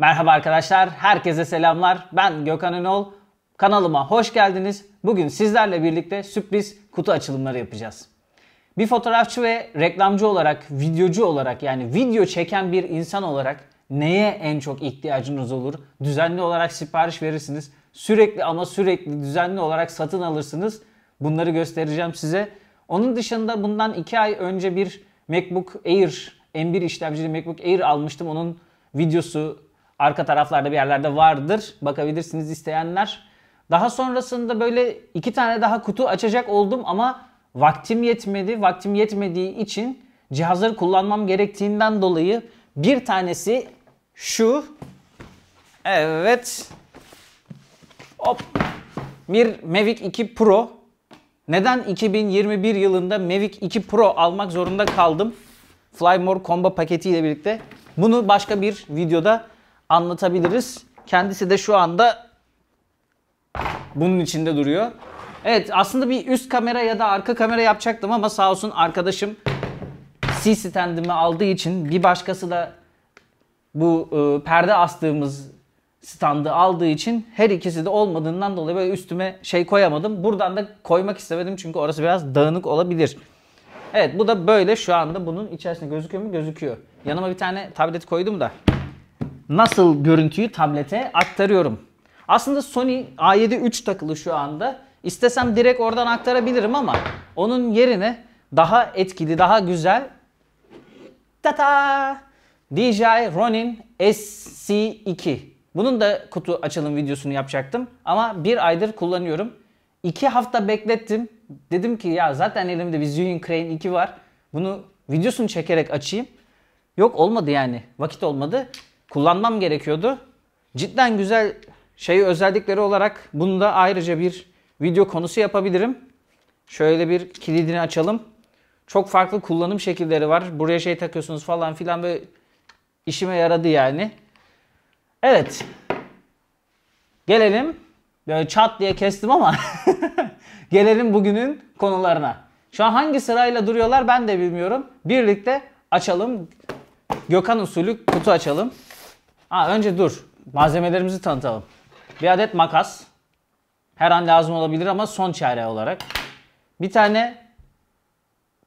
Merhaba arkadaşlar, herkese selamlar. Ben Gökhan Önol. Kanalıma hoş geldiniz. Bugün sizlerle birlikte sürpriz kutu açılımları yapacağız. Bir fotoğrafçı ve reklamcı olarak, videocu olarak yani video çeken bir insan olarak neye en çok ihtiyacınız olur? Düzenli olarak sipariş verirsiniz. Sürekli ama sürekli düzenli olarak satın alırsınız. Bunları göstereceğim size. Onun dışında bundan 2 ay önce bir MacBook Air M1 işlemcili MacBook Air almıştım. Onun videosu arka taraflarda bir yerlerde vardır. Bakabilirsiniz isteyenler. Daha sonrasında böyle iki tane daha kutu açacak oldum ama vaktim yetmedi. Vaktim yetmediği için cihazları kullanmam gerektiğinden dolayı bir tanesi şu. Evet. Hop. Bir Mavic 2 Pro. Neden 2021 yılında Mavic 2 Pro almak zorunda kaldım? Flymore Combo paketiyle birlikte. Bunu başka bir videoda anlatabiliriz. Kendisi de şu anda bunun içinde duruyor. Evet aslında bir üst kamera ya da arka kamera yapacaktım ama sağ olsun arkadaşım C standımı aldığı için bir başkası da bu e, perde astığımız standı aldığı için her ikisi de olmadığından dolayı böyle üstüme şey koyamadım. Buradan da koymak istemedim çünkü orası biraz dağınık olabilir. Evet bu da böyle şu anda bunun içerisinde gözüküyor mu? Gözüküyor. Yanıma bir tane tablet koydum da nasıl görüntüyü tablete aktarıyorum. Aslında Sony A7 iii takılı şu anda. İstesem direkt oradan aktarabilirim ama onun yerine daha etkili, daha güzel Tata! DJI Ronin SC2. Bunun da kutu açılım videosunu yapacaktım ama bir aydır kullanıyorum. İki hafta beklettim. Dedim ki ya zaten elimde bir Zuyin Crane 2 var. Bunu videosunu çekerek açayım. Yok olmadı yani. Vakit olmadı kullanmam gerekiyordu. Cidden güzel şey özellikleri olarak bunu da ayrıca bir video konusu yapabilirim. Şöyle bir kilidini açalım. Çok farklı kullanım şekilleri var. Buraya şey takıyorsunuz falan filan ve işime yaradı yani. Evet. Gelelim. Böyle çat diye kestim ama gelelim bugünün konularına. Şu an hangi sırayla duruyorlar ben de bilmiyorum. Birlikte açalım. Gökhan usulü kutu açalım. Ha, önce dur. Malzemelerimizi tanıtalım. Bir adet makas. Her an lazım olabilir ama son çare olarak. Bir tane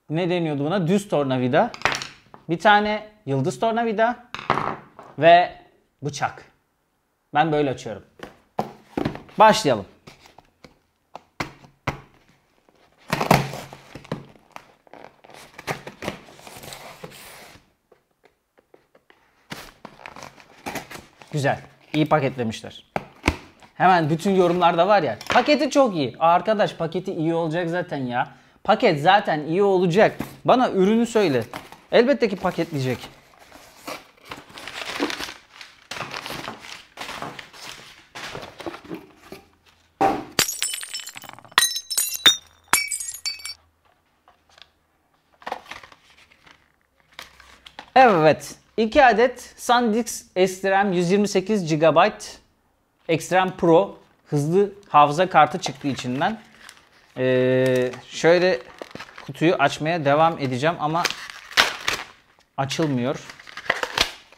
ne deniyordu buna? Düz tornavida. Bir tane yıldız tornavida. Ve bıçak. Ben böyle açıyorum. Başlayalım. Güzel. İyi paketlemişler. Hemen bütün yorumlarda var ya. Paketi çok iyi. Arkadaş paketi iyi olacak zaten ya. Paket zaten iyi olacak. Bana ürünü söyle. Elbette ki paketleyecek. Evet. 2 adet SanDisk Extreme 128 GB Extreme Pro hızlı hafıza kartı çıktı içinden. Ee, şöyle kutuyu açmaya devam edeceğim ama açılmıyor.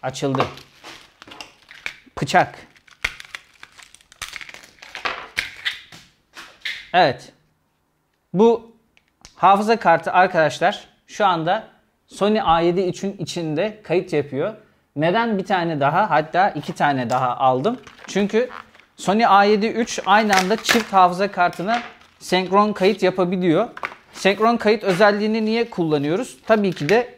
Açıldı. Bıçak. Evet. Bu hafıza kartı arkadaşlar şu anda Sony A7 için içinde kayıt yapıyor. Neden bir tane daha hatta iki tane daha aldım? Çünkü Sony A7 III aynı anda çift hafıza kartına senkron kayıt yapabiliyor. Senkron kayıt özelliğini niye kullanıyoruz? Tabii ki de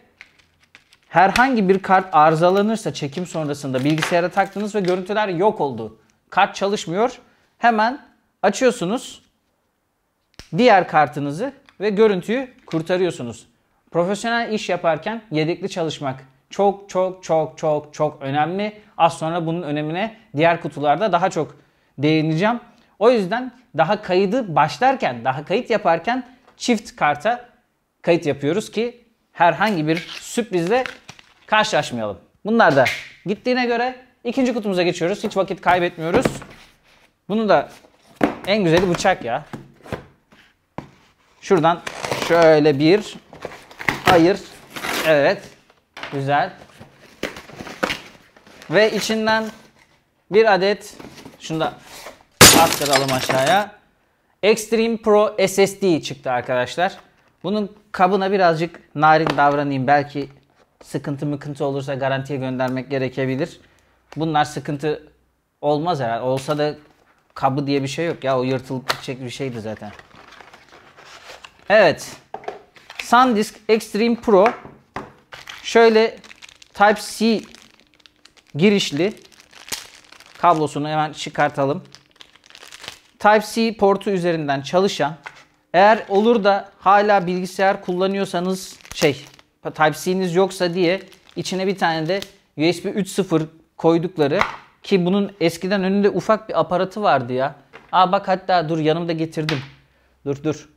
herhangi bir kart arızalanırsa çekim sonrasında bilgisayara taktınız ve görüntüler yok oldu. Kart çalışmıyor. Hemen açıyorsunuz diğer kartınızı ve görüntüyü kurtarıyorsunuz. Profesyonel iş yaparken yedekli çalışmak çok çok çok çok çok önemli. Az sonra bunun önemine diğer kutularda daha çok değineceğim. O yüzden daha kaydı başlarken, daha kayıt yaparken çift karta kayıt yapıyoruz ki herhangi bir sürprizle karşılaşmayalım. Bunlar da gittiğine göre ikinci kutumuza geçiyoruz. Hiç vakit kaybetmiyoruz. Bunu da en güzeli bıçak ya. Şuradan şöyle bir Hayır, Evet. Güzel. Ve içinden bir adet şunu da arttıralım aşağıya. Extreme Pro SSD çıktı arkadaşlar. Bunun kabına birazcık narin davranayım. Belki sıkıntı mıkıntı olursa garantiye göndermek gerekebilir. Bunlar sıkıntı olmaz herhalde. Olsa da kabı diye bir şey yok ya. O yırtılıp gidecek bir şeydi zaten. Evet. SanDisk Extreme Pro şöyle Type-C girişli kablosunu hemen çıkartalım. Type-C portu üzerinden çalışan eğer olur da hala bilgisayar kullanıyorsanız şey Type-C'niz yoksa diye içine bir tane de USB 3.0 koydukları ki bunun eskiden önünde ufak bir aparatı vardı ya. Aa bak hatta dur yanımda getirdim. Dur dur.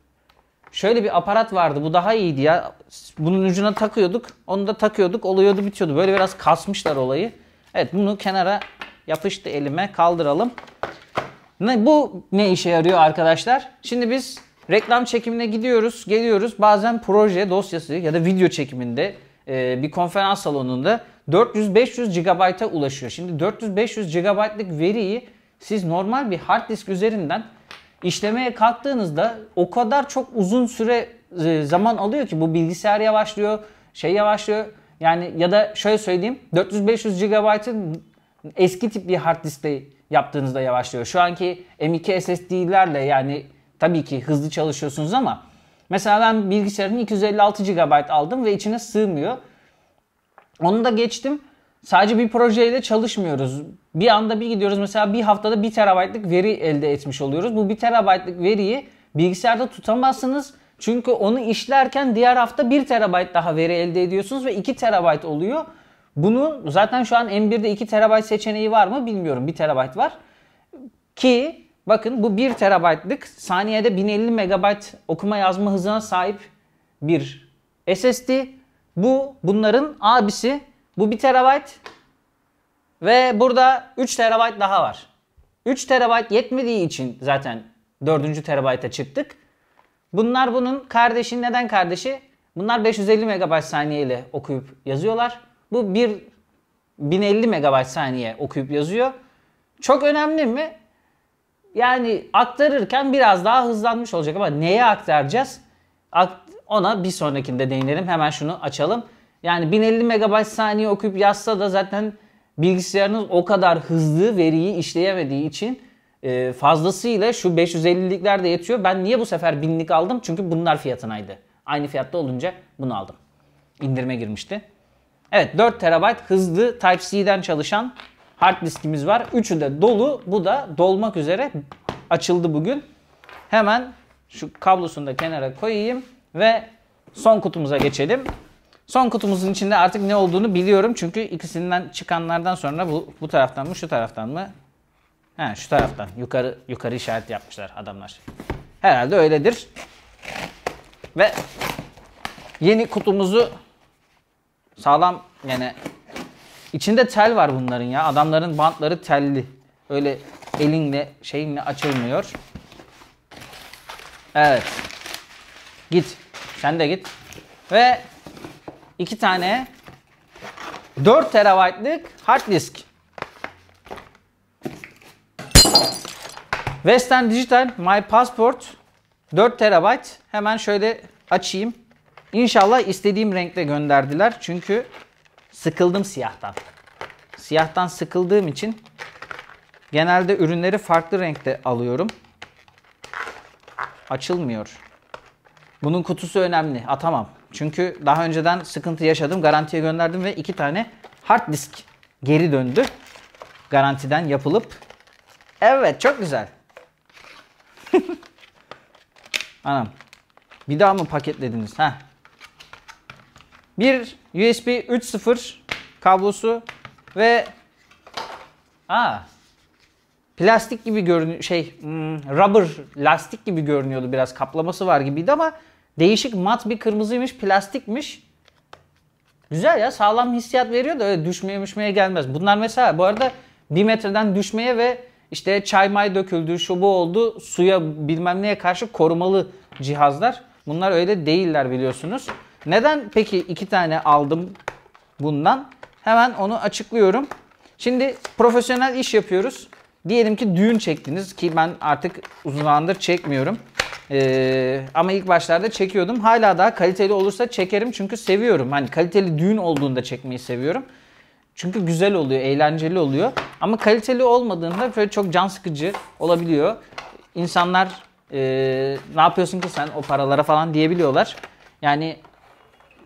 Şöyle bir aparat vardı bu daha iyiydi ya. Bunun ucuna takıyorduk. Onu da takıyorduk. Oluyordu bitiyordu. Böyle biraz kasmışlar olayı. Evet bunu kenara yapıştı elime kaldıralım. Ne, bu ne işe yarıyor arkadaşlar? Şimdi biz reklam çekimine gidiyoruz, geliyoruz. Bazen proje dosyası ya da video çekiminde e, bir konferans salonunda 400-500 GB'a ulaşıyor. Şimdi 400-500 GB'lık veriyi siz normal bir hard disk üzerinden işlemeye kalktığınızda o kadar çok uzun süre e, zaman alıyor ki bu bilgisayar yavaşlıyor, şey yavaşlıyor. Yani ya da şöyle söyleyeyim 400-500 GB'ın eski tip bir hard diskte yaptığınızda yavaşlıyor. Şu anki M2 SSD'lerle yani tabii ki hızlı çalışıyorsunuz ama mesela ben bilgisayarımı 256 GB aldım ve içine sığmıyor. Onu da geçtim. Sadece bir projeyle çalışmıyoruz. Bir anda bir gidiyoruz mesela bir haftada 1 terabaytlık veri elde etmiş oluyoruz. Bu 1 terabaytlık veriyi bilgisayarda tutamazsınız. Çünkü onu işlerken diğer hafta 1 terabayt daha veri elde ediyorsunuz ve 2 terabayt oluyor. Bunu zaten şu an M1'de 2 terabayt seçeneği var mı bilmiyorum. 1 terabayt var. Ki bakın bu 1 terabaytlık saniyede 1050 megabayt okuma yazma hızına sahip bir SSD. Bu bunların abisi bu 1 terabayt ve burada 3 terabayt daha var. 3 terabayt yetmediği için zaten 4. terabayta çıktık. Bunlar bunun kardeşi. Neden kardeşi? Bunlar 550 MB saniye ile okuyup yazıyorlar. Bu 1 1050 MB saniye okuyup yazıyor. Çok önemli mi? Yani aktarırken biraz daha hızlanmış olacak ama neye aktaracağız? Ona bir sonrakinde değinelim. Hemen şunu açalım. Yani 1050 MB saniye okuyup yazsa da zaten bilgisayarınız o kadar hızlı veriyi işleyemediği için e, fazlasıyla şu 550'likler de yetiyor. Ben niye bu sefer 1000'lik aldım? Çünkü bunlar fiyatınaydı. Aynı fiyatta olunca bunu aldım. İndirime girmişti. Evet 4 TB hızlı Type-C'den çalışan hard diskimiz var. Üçü de dolu. Bu da dolmak üzere açıldı bugün. Hemen şu kablosunu da kenara koyayım ve son kutumuza geçelim. Son kutumuzun içinde artık ne olduğunu biliyorum. Çünkü ikisinden çıkanlardan sonra bu, bu taraftan mı şu taraftan mı? He şu taraftan. Yukarı, yukarı işaret yapmışlar adamlar. Herhalde öyledir. Ve yeni kutumuzu sağlam yani içinde tel var bunların ya. Adamların bantları telli. Öyle elinle şeyinle açılmıyor. Evet. Git. Sen de git. Ve 2 tane 4 terabaytlık hard disk. Western Digital My Passport 4 terabayt. Hemen şöyle açayım. İnşallah istediğim renkte gönderdiler. Çünkü sıkıldım siyahtan. Siyahtan sıkıldığım için genelde ürünleri farklı renkte alıyorum. Açılmıyor. Bunun kutusu önemli. Atamam. Çünkü daha önceden sıkıntı yaşadım. Garantiye gönderdim ve iki tane hard disk geri döndü. Garantiden yapılıp. Evet çok güzel. Anam. Bir daha mı paketlediniz? Heh. Bir USB 3.0 kablosu ve aa, plastik gibi görünüyor şey hmm, rubber lastik gibi görünüyordu biraz kaplaması var gibiydi ama Değişik mat bir kırmızıymış, plastikmiş. Güzel ya sağlam hissiyat veriyor da öyle düşmeye düşmeye gelmez. Bunlar mesela bu arada bir metreden düşmeye ve işte çay may döküldü, şu bu oldu, suya bilmem neye karşı korumalı cihazlar. Bunlar öyle değiller biliyorsunuz. Neden peki iki tane aldım bundan? Hemen onu açıklıyorum. Şimdi profesyonel iş yapıyoruz. Diyelim ki düğün çektiniz ki ben artık uzun zamandır çekmiyorum. Ee, ama ilk başlarda çekiyordum. Hala daha kaliteli olursa çekerim çünkü seviyorum. Hani kaliteli düğün olduğunda çekmeyi seviyorum. Çünkü güzel oluyor, eğlenceli oluyor. Ama kaliteli olmadığında böyle çok can sıkıcı olabiliyor. İnsanlar e, ne yapıyorsun ki sen o paralara falan diyebiliyorlar. Yani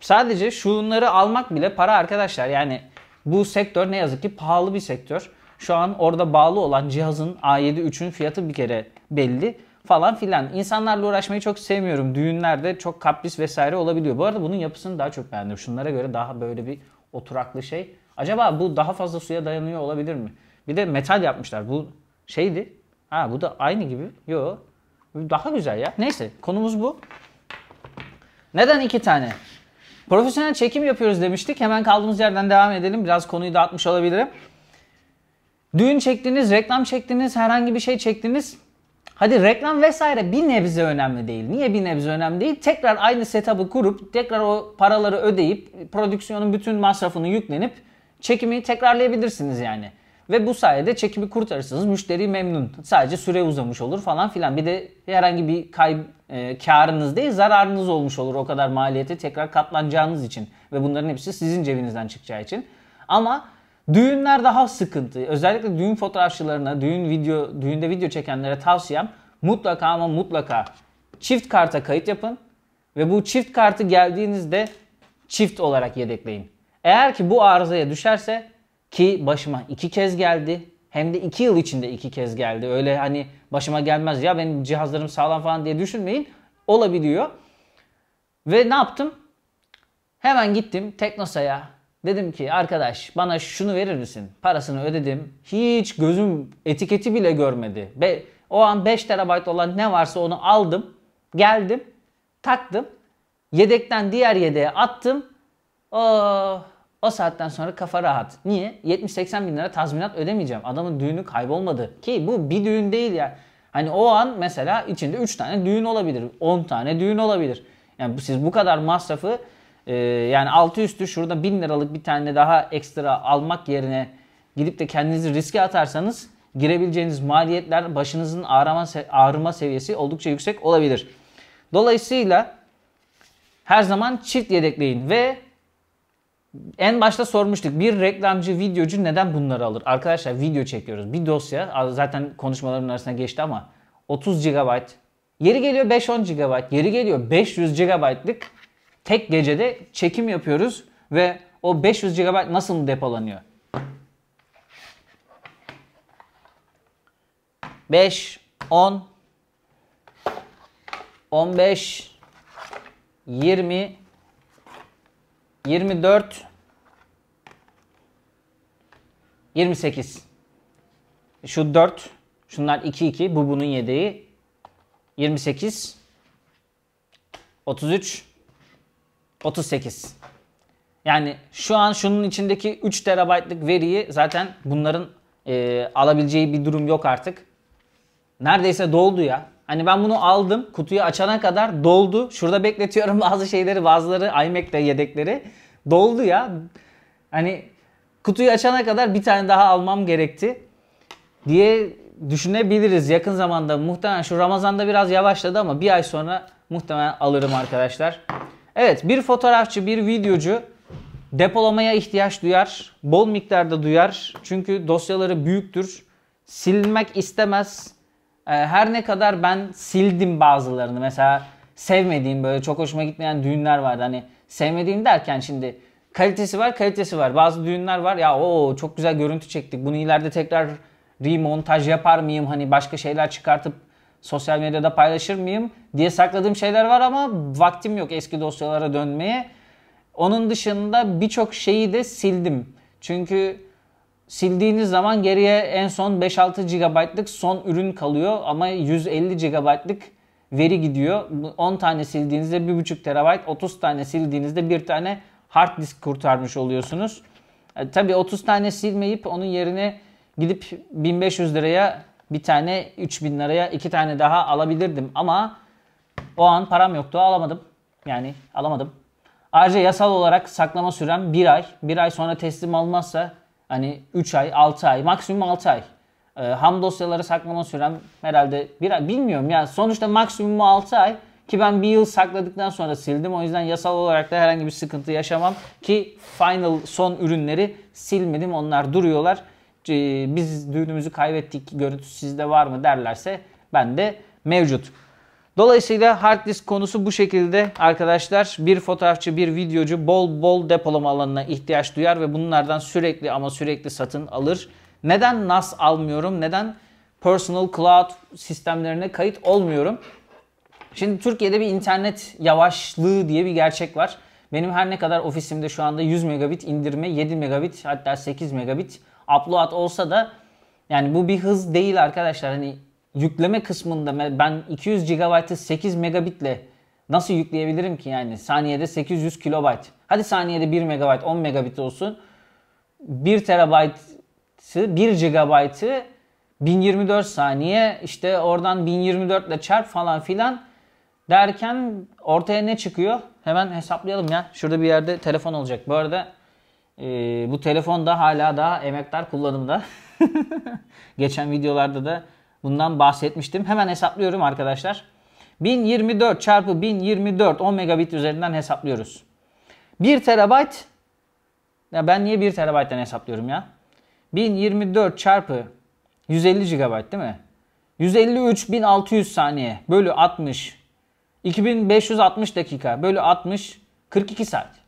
sadece şunları almak bile para arkadaşlar. Yani bu sektör ne yazık ki pahalı bir sektör. Şu an orada bağlı olan cihazın A7 3'ün fiyatı bir kere belli falan filan. İnsanlarla uğraşmayı çok sevmiyorum. Düğünlerde çok kapris vesaire olabiliyor. Bu arada bunun yapısını daha çok beğendim. Şunlara göre daha böyle bir oturaklı şey. Acaba bu daha fazla suya dayanıyor olabilir mi? Bir de metal yapmışlar. Bu şeydi. Ha bu da aynı gibi. Yo. Daha güzel ya. Neyse konumuz bu. Neden iki tane? Profesyonel çekim yapıyoruz demiştik. Hemen kaldığımız yerden devam edelim. Biraz konuyu dağıtmış olabilirim. Düğün çektiniz, reklam çektiniz, herhangi bir şey çektiniz. Hadi reklam vesaire bir nebze önemli değil. Niye bir nebze önemli değil? Tekrar aynı setup'ı kurup tekrar o paraları ödeyip prodüksiyonun bütün masrafını yüklenip çekimi tekrarlayabilirsiniz yani. Ve bu sayede çekimi kurtarırsınız. Müşteri memnun. Sadece süre uzamış olur falan filan. Bir de herhangi bir kayb, e, karınız değil zararınız olmuş olur. O kadar maliyete tekrar katlanacağınız için. Ve bunların hepsi sizin cebinizden çıkacağı için. Ama Düğünler daha sıkıntı. Özellikle düğün fotoğrafçılarına, düğün video, düğünde video çekenlere tavsiyem mutlaka ama mutlaka çift karta kayıt yapın ve bu çift kartı geldiğinizde çift olarak yedekleyin. Eğer ki bu arızaya düşerse ki başıma iki kez geldi hem de iki yıl içinde iki kez geldi. Öyle hani başıma gelmez ya benim cihazlarım sağlam falan diye düşünmeyin. Olabiliyor. Ve ne yaptım? Hemen gittim Teknosa'ya Dedim ki arkadaş bana şunu verir misin? Parasını ödedim. Hiç gözüm etiketi bile görmedi. Be o an 5 terabayt olan ne varsa onu aldım. Geldim. Taktım. Yedekten diğer yedeğe attım. o o saatten sonra kafa rahat. Niye? 70-80 bin lira tazminat ödemeyeceğim. Adamın düğünü kaybolmadı. Ki bu bir düğün değil ya. Hani o an mesela içinde 3 tane düğün olabilir. 10 tane düğün olabilir. Yani siz bu kadar masrafı ee, yani altı üstü şurada 1000 liralık bir tane daha ekstra almak yerine gidip de kendinizi riske atarsanız girebileceğiniz maliyetler başınızın ağrıma, ağrıma seviyesi oldukça yüksek olabilir. Dolayısıyla her zaman çift yedekleyin ve en başta sormuştuk bir reklamcı videocu neden bunları alır? Arkadaşlar video çekiyoruz. Bir dosya zaten konuşmaların arasına geçti ama 30 GB. Yeri geliyor 5-10 GB. Yeri geliyor 500 GB'lık tek gecede çekim yapıyoruz ve o 500 GB nasıl depolanıyor? 5, 10, 15, 20, 24, 28. Şu 4, şunlar 2, 2, bu bunun yedeği. 28, 33, 38. Yani şu an şunun içindeki 3 terabaytlık veriyi zaten bunların e, alabileceği bir durum yok artık. Neredeyse doldu ya. Hani ben bunu aldım. Kutuyu açana kadar doldu. Şurada bekletiyorum bazı şeyleri. Bazıları iMac'te yedekleri. Doldu ya. Hani kutuyu açana kadar bir tane daha almam gerekti. Diye düşünebiliriz yakın zamanda. Muhtemelen şu Ramazan'da biraz yavaşladı ama bir ay sonra muhtemelen alırım arkadaşlar. Evet bir fotoğrafçı, bir videocu depolamaya ihtiyaç duyar. Bol miktarda duyar. Çünkü dosyaları büyüktür. Silmek istemez. Ee, her ne kadar ben sildim bazılarını. Mesela sevmediğim böyle çok hoşuma gitmeyen düğünler vardı. Hani sevmediğim derken şimdi kalitesi var kalitesi var. Bazı düğünler var ya o çok güzel görüntü çektik. Bunu ileride tekrar remontaj yapar mıyım? Hani başka şeyler çıkartıp sosyal medyada paylaşır mıyım diye sakladığım şeyler var ama vaktim yok eski dosyalara dönmeye. Onun dışında birçok şeyi de sildim. Çünkü sildiğiniz zaman geriye en son 5-6 GB'lık son ürün kalıyor ama 150 GB'lık veri gidiyor. 10 tane sildiğinizde 1,5 TB, 30 tane sildiğinizde bir tane hard disk kurtarmış oluyorsunuz. E, tabii 30 tane silmeyip onun yerine gidip 1500 liraya bir tane 3000 liraya iki tane daha alabilirdim ama o an param yoktu alamadım. Yani alamadım. Ayrıca yasal olarak saklama sürem 1 ay. 1 ay sonra teslim almazsa hani 3 ay, 6 ay, maksimum 6 ay. E, ham dosyaları saklama sürem herhalde 1 ay. Bilmiyorum ya. Sonuçta maksimum 6 ay. Ki ben bir yıl sakladıktan sonra sildim. O yüzden yasal olarak da herhangi bir sıkıntı yaşamam. Ki final son ürünleri silmedim. Onlar duruyorlar. Ee, biz düğünümüzü kaybettik görüntüsü sizde var mı derlerse ben de mevcut. Dolayısıyla hard disk konusu bu şekilde arkadaşlar. Bir fotoğrafçı, bir videocu bol bol depolama alanına ihtiyaç duyar ve bunlardan sürekli ama sürekli satın alır. Neden NAS almıyorum? Neden personal cloud sistemlerine kayıt olmuyorum? Şimdi Türkiye'de bir internet yavaşlığı diye bir gerçek var. Benim her ne kadar ofisimde şu anda 100 megabit indirme, 7 megabit hatta 8 megabit upload olsa da yani bu bir hız değil arkadaşlar. Hani yükleme kısmında ben 200 GB'ı 8 megabitle nasıl yükleyebilirim ki yani saniyede 800 kilobayt. Hadi saniyede 1 megabayt 10 megabit olsun. 1 terabaytı 1 GB'ı 1024 saniye işte oradan 1024 ile çarp falan filan derken ortaya ne çıkıyor? Hemen hesaplayalım ya. Şurada bir yerde telefon olacak. Bu arada ee, bu telefon da hala daha emektar kullanımda. Geçen videolarda da bundan bahsetmiştim. Hemen hesaplıyorum arkadaşlar. 1024 çarpı 1024 10 megabit üzerinden hesaplıyoruz. 1 terabayt ya ben niye 1 terabayttan hesaplıyorum ya? 1024 çarpı 150 GB değil mi? 153.600 saniye bölü 60. 2560 dakika bölü 60 42 saat.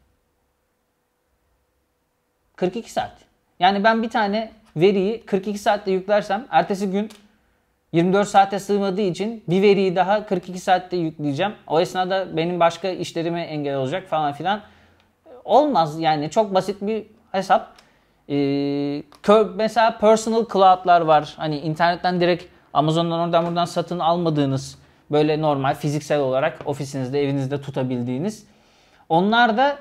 42 saat. Yani ben bir tane veriyi 42 saatte yüklersem ertesi gün 24 saate sığmadığı için bir veriyi daha 42 saatte yükleyeceğim. O esnada benim başka işlerime engel olacak falan filan. Olmaz yani çok basit bir hesap. Ee, mesela personal cloud'lar var. Hani internetten direkt Amazon'dan oradan buradan satın almadığınız böyle normal fiziksel olarak ofisinizde evinizde tutabildiğiniz. Onlar da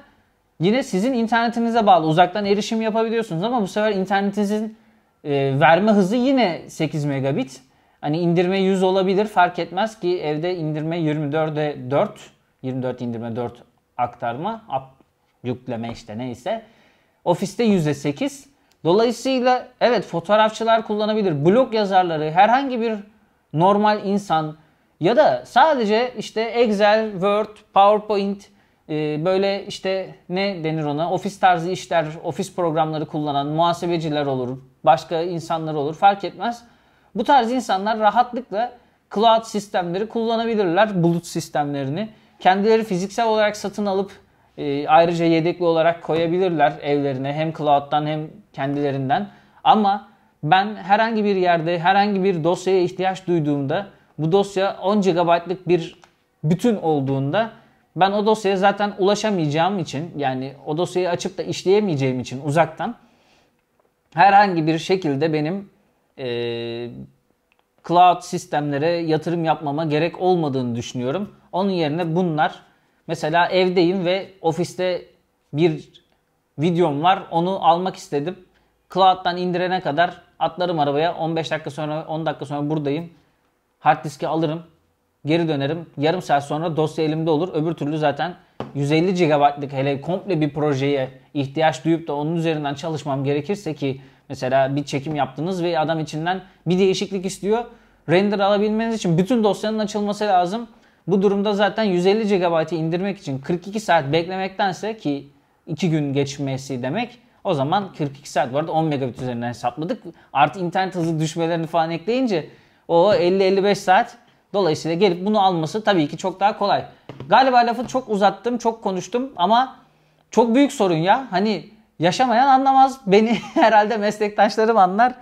Yine sizin internetinize bağlı uzaktan erişim yapabiliyorsunuz ama bu sefer internetinizin e, verme hızı yine 8 megabit. Hani indirme 100 olabilir fark etmez ki evde indirme 24'e 4, 24 indirme 4 aktarma, up, yükleme işte neyse. Ofiste %8. Dolayısıyla evet fotoğrafçılar kullanabilir. Blog yazarları, herhangi bir normal insan ya da sadece işte Excel, Word, PowerPoint ee, böyle işte ne denir ona ofis tarzı işler, ofis programları kullanan muhasebeciler olur, başka insanlar olur fark etmez. Bu tarz insanlar rahatlıkla cloud sistemleri kullanabilirler, bulut sistemlerini. Kendileri fiziksel olarak satın alıp e, ayrıca yedekli olarak koyabilirler evlerine hem cloud'dan hem kendilerinden. Ama ben herhangi bir yerde herhangi bir dosyaya ihtiyaç duyduğumda bu dosya 10 GB'lık bir bütün olduğunda ben o dosyaya zaten ulaşamayacağım için yani o dosyayı açıp da işleyemeyeceğim için uzaktan herhangi bir şekilde benim e, cloud sistemlere yatırım yapmama gerek olmadığını düşünüyorum. Onun yerine bunlar mesela evdeyim ve ofiste bir videom var onu almak istedim. Cloud'dan indirene kadar atlarım arabaya 15 dakika sonra 10 dakika sonra buradayım. Hard diski alırım Geri dönerim. Yarım saat sonra dosya elimde olur. Öbür türlü zaten 150 GB'lık hele komple bir projeye ihtiyaç duyup da onun üzerinden çalışmam gerekirse ki mesela bir çekim yaptınız ve adam içinden bir değişiklik istiyor. Render alabilmeniz için bütün dosyanın açılması lazım. Bu durumda zaten 150 GB'ı indirmek için 42 saat beklemektense ki 2 gün geçmesi demek o zaman 42 saat vardı 10 megabit üzerinden hesapladık. Artı internet hızı düşmelerini falan ekleyince o 50-55 saat Dolayısıyla gelip bunu alması tabii ki çok daha kolay. Galiba lafı çok uzattım, çok konuştum ama çok büyük sorun ya. Hani yaşamayan anlamaz. Beni herhalde meslektaşlarım anlar.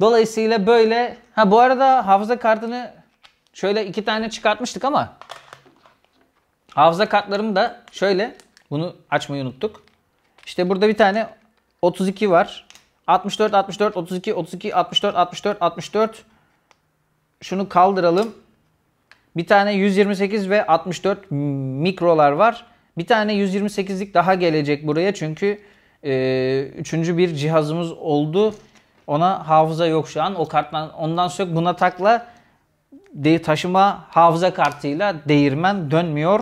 Dolayısıyla böyle. Ha bu arada hafıza kartını şöyle iki tane çıkartmıştık ama hafıza kartlarımı da şöyle bunu açmayı unuttuk. İşte burada bir tane 32 var. 64 64 32 32 64 64 64 şunu kaldıralım. Bir tane 128 ve 64 mikrolar var. Bir tane 128'lik daha gelecek buraya çünkü e, üçüncü bir cihazımız oldu. Ona hafıza yok şu an. O karttan ondan sök buna takla de, taşıma hafıza kartıyla değirmen dönmüyor.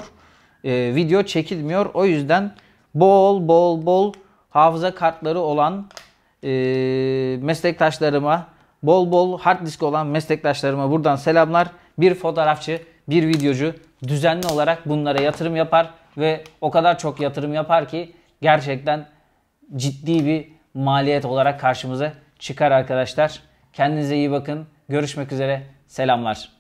E, video çekilmiyor. O yüzden bol bol bol hafıza kartları olan e, meslektaşlarıma bol bol hard disk olan meslektaşlarıma buradan selamlar. Bir fotoğrafçı, bir videocu düzenli olarak bunlara yatırım yapar ve o kadar çok yatırım yapar ki gerçekten ciddi bir maliyet olarak karşımıza çıkar arkadaşlar. Kendinize iyi bakın. Görüşmek üzere. Selamlar.